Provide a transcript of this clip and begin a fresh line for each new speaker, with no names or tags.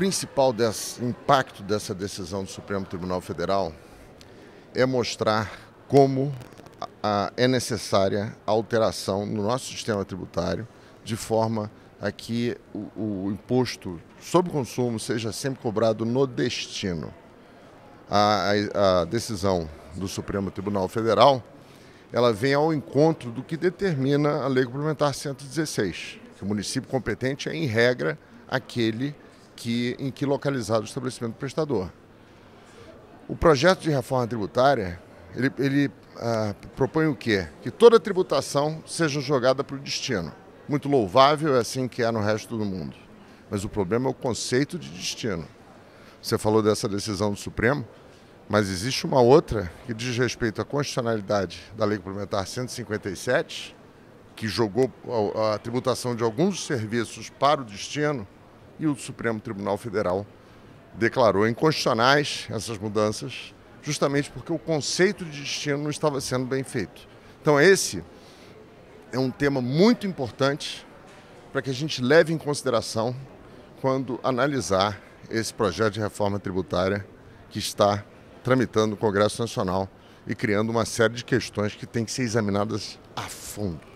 principal desse impacto dessa decisão do Supremo Tribunal Federal é mostrar como a, é necessária a alteração no nosso sistema tributário de forma a que o, o imposto sobre consumo seja sempre cobrado no destino. A, a, a decisão do Supremo Tribunal Federal ela vem ao encontro do que determina a Lei Complementar 116, que o município competente é, em regra, aquele que, em que localizado o estabelecimento prestador. O projeto de reforma tributária, ele, ele ah, propõe o quê? Que toda a tributação seja jogada para o destino. Muito louvável, é assim que é no resto do mundo. Mas o problema é o conceito de destino. Você falou dessa decisão do Supremo, mas existe uma outra que diz respeito à constitucionalidade da Lei Complementar 157, que jogou a, a tributação de alguns serviços para o destino, e o Supremo Tribunal Federal declarou inconstitucionais essas mudanças, justamente porque o conceito de destino não estava sendo bem feito. Então, esse é um tema muito importante para que a gente leve em consideração quando analisar esse projeto de reforma tributária que está tramitando no Congresso Nacional e criando uma série de questões que têm que ser examinadas a fundo.